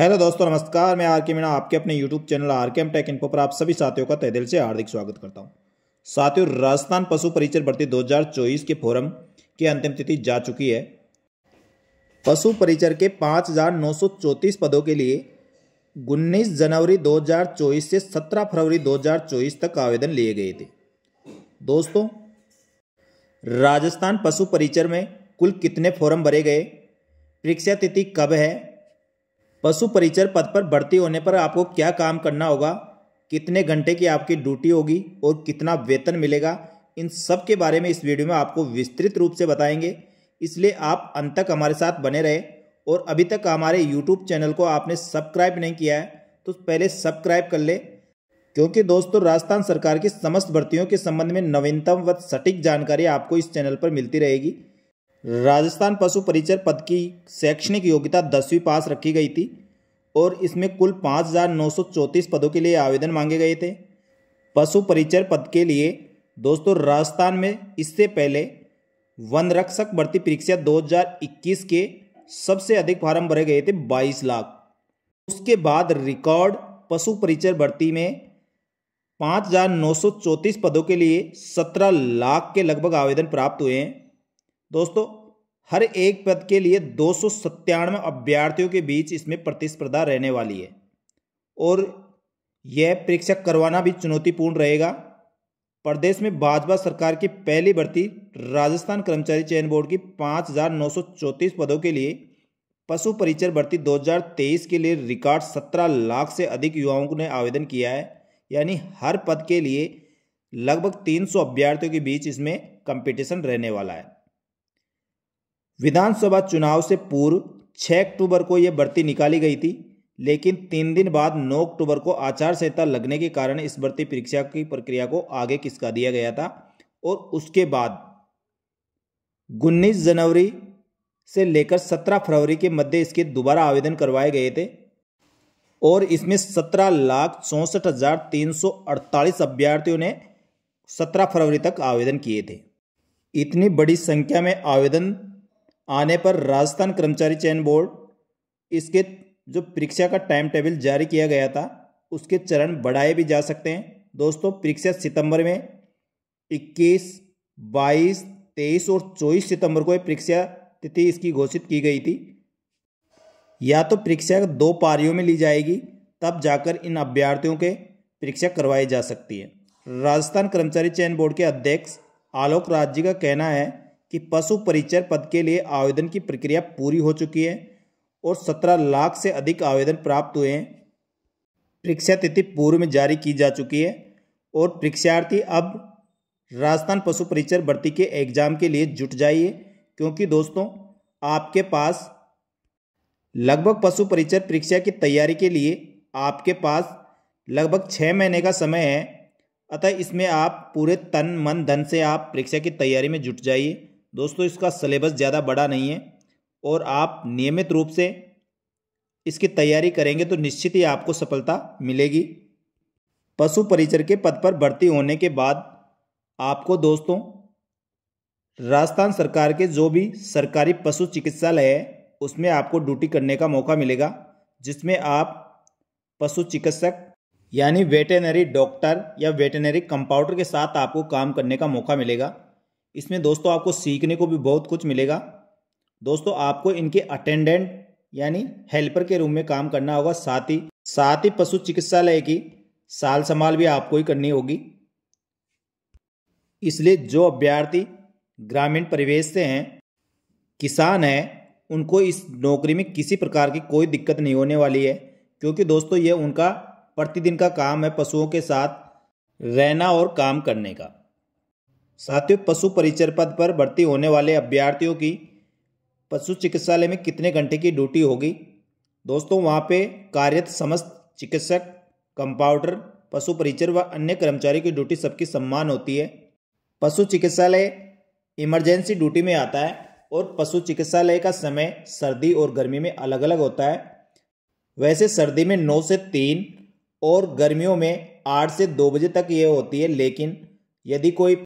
hello दोस्तों नमस्कार मैं आर के मीणा आपके अपने YouTube channel R K M tech info पर आप सभी साथियों का तहदिल से हार्दिक स्वागत करता हूं साथियों राजस्थान पशु परिचर भर्ती 2024 के फोरम की अंतिम तिथि जा चुकी है पशु परिचर के पाँच पदों के लिए उन्नीस जनवरी 2024 से 17 फरवरी 2024 तक आवेदन लिए गए थे दोस्तों राजस्थान पशु परिचर में कुल कितने फॉरम भरे गए परीक्षा तिथि कब है पशु परिचर पद पर भर्ती होने पर आपको क्या काम करना होगा कितने घंटे की आपकी ड्यूटी होगी और कितना वेतन मिलेगा इन सब के बारे में इस वीडियो में आपको विस्तृत रूप से बताएंगे इसलिए आप अंत तक हमारे साथ बने रहे और अभी तक हमारे यूट्यूब चैनल को आपने सब्सक्राइब नहीं किया है तो पहले सब्सक्राइब कर ले क्योंकि दोस्तों राजस्थान सरकार की समस्त भर्तियों के संबंध में नवीनतम व सटीक जानकारी आपको इस चैनल पर मिलती रहेगी राजस्थान पशु परिचर पद की शैक्षणिक योग्यता दसवीं पास रखी गई थी और इसमें कुल पाँच हज़ार नौ सौ चौंतीस पदों के लिए आवेदन मांगे गए थे पशु परिचर पद के लिए दोस्तों राजस्थान में इससे पहले वन रक्षक भर्ती परीक्षा 2021 के सबसे अधिक फार्म भरे गए थे 22 लाख उसके बाद रिकॉर्ड पशु परिचर भर्ती में पाँच हज़ार नौ सौ चौंतीस पदों के लिए सत्रह लाख के लगभग आवेदन प्राप्त हुए हैं दोस्तों हर एक पद के लिए दो अभ्यर्थियों के बीच इसमें प्रतिस्पर्धा रहने वाली है और यह परीक्षा करवाना भी चुनौतीपूर्ण रहेगा प्रदेश में भाजपा सरकार की पहली भर्ती राजस्थान कर्मचारी चयन बोर्ड की चौंतीस पदों के लिए पशु परिचर भर्ती 2023 के लिए रिकॉर्ड 17 लाख से अधिक युवाओं ने आवेदन किया है यानी हर पद के लिए लगभग 300 अभ्यर्थियों के बीच इसमें कंपटीशन रहने वाला है विधानसभा चुनाव से पूर्व 6 अक्टूबर को यह भर्ती निकाली गई थी लेकिन तीन दिन बाद 9 अक्टूबर को आचार संहिता लगने के कारण इस भर्ती परीक्षा की प्रक्रिया को आगे किसका दिया गया था और उसके बाद उन्नीस जनवरी से लेकर 17 फरवरी के मध्य इसके दोबारा आवेदन करवाए गए थे और इसमें सत्रह लाख चौंसठ हजार तीन सौ अड़तालीस अभ्यर्थियों ने सत्रह फरवरी तक आवेदन किए थे इतनी बड़ी संख्या में आवेदन आने पर राजस्थान कर्मचारी चयन बोर्ड इसके जो परीक्षा का टाइम टेबल जारी किया गया था उसके चरण बढ़ाए भी जा सकते हैं दोस्तों परीक्षा सितंबर में 21, 22, 23 और 24 सितंबर को परीक्षा तिथि इसकी घोषित की गई थी या तो परीक्षा दो पारियों में ली जाएगी तब जाकर इन अभ्यर्थियों के परीक्षा करवाई जा सकती है राजस्थान कर्मचारी चयन बोर्ड के अध्यक्ष आलोक राज जी का कहना है कि पशु परिचय पद के लिए आवेदन की प्रक्रिया पूरी हो चुकी है और सत्रह लाख से अधिक आवेदन प्राप्त हुए हैं परीक्षा तिथि पूर्व में जारी की जा चुकी है और परीक्षार्थी अब राजस्थान पशु परिचय भर्ती के एग्जाम के लिए जुट जाइए क्योंकि दोस्तों आपके पास लगभग पशु परिचय परीक्षा की तैयारी के लिए आपके पास लगभग छः महीने का समय है अतः इसमें आप पूरे तन मन धन से आप परीक्षा की तैयारी में जुट जाइए दोस्तों इसका सिलेबस ज़्यादा बड़ा नहीं है और आप नियमित रूप से इसकी तैयारी करेंगे तो निश्चित ही आपको सफलता मिलेगी पशु परिचर के पद पर भर्ती होने के बाद आपको दोस्तों राजस्थान सरकार के जो भी सरकारी पशु चिकित्सालय है उसमें आपको ड्यूटी करने का मौका मिलेगा जिसमें आप पशु चिकित्सक यानी वेटेनरी डॉक्टर या वेटेनरी कंपाउंडर के साथ आपको काम करने का मौका मिलेगा इसमें दोस्तों आपको सीखने को भी बहुत कुछ मिलेगा दोस्तों आपको इनके अटेंडेंट यानी हेल्पर के रूम में काम करना होगा साथ ही साथ ही पशु चिकित्सालय की साल संभाल भी आपको ही करनी होगी इसलिए जो अभ्यर्थी ग्रामीण परिवेश से हैं किसान हैं उनको इस नौकरी में किसी प्रकार की कोई दिक्कत नहीं होने वाली है क्योंकि दोस्तों ये उनका प्रतिदिन का काम है पशुओं के साथ रहना और काम करने का साथियों पशु परिचर पद पर भर्ती होने वाले अभ्यर्थियों की पशु चिकित्सालय में कितने घंटे की ड्यूटी होगी दोस्तों वहाँ पे कार्यरत समस्त चिकित्सक कंपाउंडर पशु परिचर व अन्य कर्मचारी की ड्यूटी सबकी सम्मान होती है पशु चिकित्सालय इमरजेंसी ड्यूटी में आता है और पशु चिकित्सालय का समय सर्दी और गर्मी में अलग अलग होता है वैसे सर्दी में नौ से तीन और गर्मियों में आठ से दो बजे तक ये होती है लेकिन यदि कोई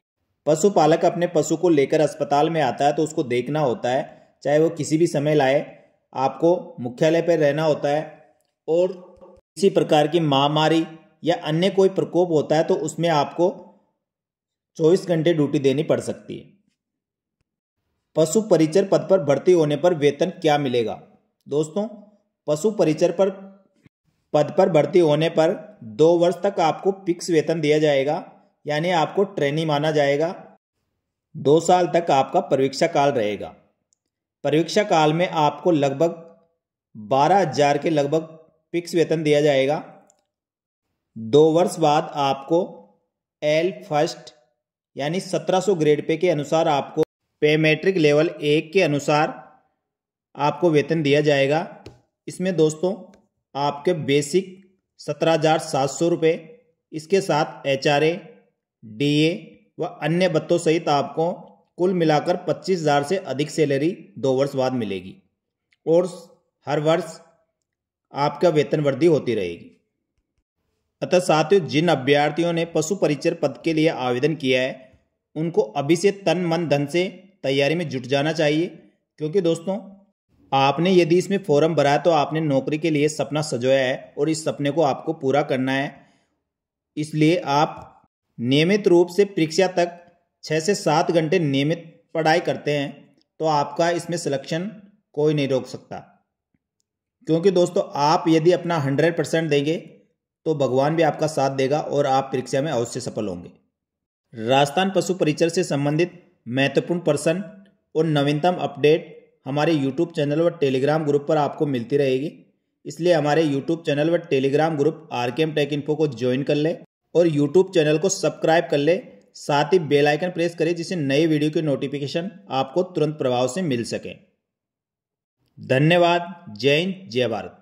पशुपालक अपने पशु को लेकर अस्पताल में आता है तो उसको देखना होता है चाहे वो किसी भी समय लाए आपको मुख्यालय पर रहना होता है और किसी प्रकार की महामारी या अन्य कोई प्रकोप होता है तो उसमें आपको 24 घंटे ड्यूटी देनी पड़ सकती है पशु परिचर पद पर भर्ती होने पर वेतन क्या मिलेगा दोस्तों पशु परिचर पर पद पर भर्ती होने पर दो वर्ष तक आपको फिक्स वेतन दिया जाएगा यानी आपको ट्रेनी माना जाएगा दो साल तक आपका परीक्षा काल रहेगा परीक्षा काल में आपको लगभग बारह हजार के लगभग फिक्स वेतन दिया जाएगा दो वर्ष बाद आपको एल फर्स्ट यानी 1700 ग्रेड पे के अनुसार आपको पे मैट्रिक लेवल एक के अनुसार आपको वेतन दिया जाएगा इसमें दोस्तों आपके बेसिक सत्रह हज़ार सात सौ रुपये इसके साथ एच आर ए डीए व अन्य बत्तों सहित आपको कुल मिलाकर पच्चीस हज़ार से अधिक सैलरी दो वर्ष बाद मिलेगी और हर वर्ष आपका वेतन वृद्धि होती रहेगी अतः साथियों जिन अभ्यर्थियों ने पशु परिचय पद के लिए आवेदन किया है उनको अभी से तन मन धन से तैयारी में जुट जाना चाहिए क्योंकि दोस्तों आपने यदि इसमें फॉर्म भराया तो आपने नौकरी के लिए सपना सजोया है और इस सपने को आपको पूरा करना है इसलिए आप नियमित रूप से परीक्षा तक छः से सात घंटे नियमित पढ़ाई करते हैं तो आपका इसमें सिलेक्शन कोई नहीं रोक सकता क्योंकि दोस्तों आप यदि अपना हंड्रेड परसेंट देंगे तो भगवान भी आपका साथ देगा और आप परीक्षा में अवश्य सफल होंगे राजस्थान पशु परिचर से संबंधित महत्वपूर्ण प्रश्न और नवीनतम अपडेट हमारे यूट्यूब चैनल व टेलीग्राम ग्रुप पर आपको मिलती रहेगी इसलिए हमारे यूट्यूब चैनल व Telegram group R K M tech info को ज्वाइन कर लें और यूट्यूब चैनल को सब्सक्राइब कर ले साथ ही बेल आइकन प्रेस करें जिससे नए वीडियो के नोटिफिकेशन आपको तुरंत प्रभाव से मिल सके धन्यवाद जय हिंद जय भारत